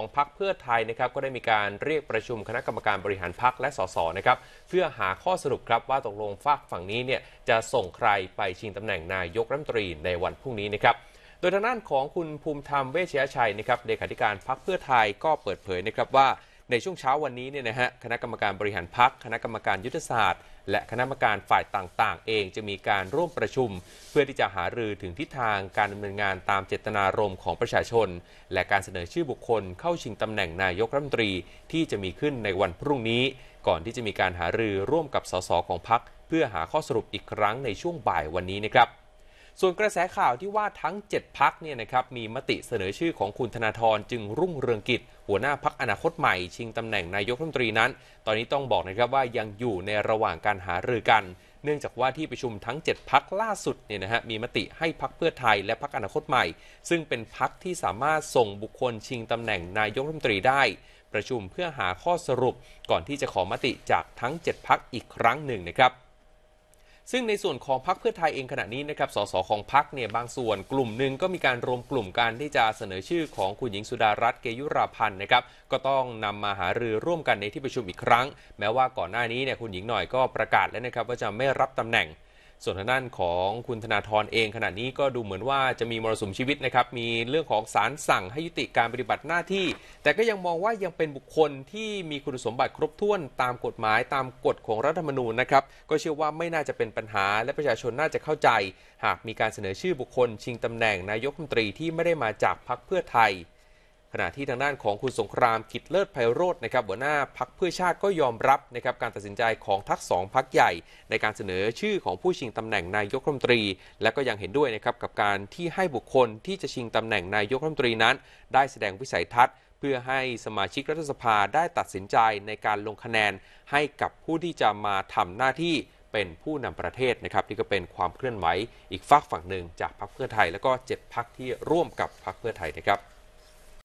ของพักเพื่อไทยนะครับก็ได้มีการเรียกประชุมคณะกรรมการบริหารพักและสสนะครับเพื่อหาข้อสรุปครับว่าตกลงฝากฝั่งนี้เนี่ยจะส่งใครไปชิงตำแหน่งนายกรัฐมนตรีในวันพรุ่งนี้นะครับโดยทางด้านของคุณภูมิธรรมเวชยชัยนะครับเลขาธิการพักเพื่อไทยก็เปิดเผยนะครับว่าในช่วงเช้าวันนี้เนี่ยนะฮะคณะกรรมการบริหารพักคณะกรรมการยุทธศาสตร์และคณะกรรมการฝ่ายต่าง ๆ เองจะมีการร่วมประชุม เพื่อที่จะหารือถึงทิศทางการดำเนินงานตามเจตนารมณ์ของประชาชน และการเสนอชื่อบุคคล เข้าชิงตำแหน่งนายกรัฐมนตรีที่จะมีขึ้นในวันพรุ่งนี้ ก่อนที่จะมีการหารือร่วมกับสสของพักเพื่อหาข้อสรุปอีกครั้งในช่วงบ่ายวันนี้นะครับส่วนกระแสข่าวที่ว่าทั้ง 7พักเนี่ยนะครับ มีมติเสนอชื่อของคุณธนาธรจึงรุ่งเรืองกิจหัวหน้าพักอนาคตใหม่ ชิงตำแหน่งนายกรัฐมนตรีนั้น ตอนนี้ต้องบอกนะครับว่ายังอยู่ในระหว่างการหารือกัน เนื่องจากว่าที่ประชุมทั้ง 7พักล่าสุดเนี่ยนะฮะมีมติให้พักเพื่อไทยและพักอนาคตใหม่ ซึ่งเป็นพักที่สามารถส่งบุคคลชิงตำแหน่งนายกรัฐมนตรีได้ ประชุมเพื่อหาข้อสรุป ก่อนที่จะขอมติจากทั้ง 7พักอีกครั้งหนึ่งนะครับซึ่งในส่วนของพรรคเพื่อไทยเองขณะนี้นะครับ สสของพรรคเนี่ยบางส่วนกลุ่มหนึ่งก็มีการรวมกลุ่มกันที่จะเสนอชื่อของคุณหญิงสุดารัตน์เกยุราพันธ์นะครับ ก็ต้องนำมาหารือร่วมกันในที่ประชุมอีกครั้ง แม้ว่าก่อนหน้านี้เนี่ยคุณหญิงหน่อยก็ประกาศแล้วนะครับว่าจะไม่รับตำแหน่งส่วนทางด้านของคุณธนาธรเองขณะนี้ก็ดูเหมือนว่าจะมีมรสุมชีวิตนะครับมีเรื่องของสารสั่งให้ยุติการปฏิบัติหน้าที่ แต่ก็ยังมองว่ายังเป็นบุคคลที่มีคุณสมบัติครบถ้วนตามกฎหมายตามกฎของรัฐธรรมนูญนะครับ ก็เชื่อว่าไม่น่าจะเป็นปัญหา และประชาชนน่าจะเข้าใจหากมีการเสนอชื่อบุคคลชิงตำแหน่งนายกรัฐมนตรีที่ไม่ได้มาจากพรรคเพื่อไทยขณะที่ทางด้านของคุณสงครามกิจเลิศไพโรจนะครับหัวหน้าพักเพื่อชาติก็ยอมรับนะครับการตัดสินใจของทั้งสองพักใหญ่ ในการเสนอชื่อของผู้ชิงตำแหน่งนายกรัฐมนตรี และก็ยังเห็นด้วยนะครับกับการที่ให้บุคคลที่จะชิงตำแหน่งนายกรัฐมนตรีนั้น ได้แสดงวิสัยทัศน์ เพื่อให้สมาชิกรัฐสภาได้ตัดสินใจในการลงคะแนนให้กับผู้ที่จะมาทำหน้าที่เป็นผู้นำประเทศนะครับนี่ก็เป็นความเคลื่อนไหวอีกฝากฝั่งหนึ่ง จากพรรคเพื่อไทยและก็เจ็ดพรรคที่ร่วมกับพรรคเพื่อไทยนะครับ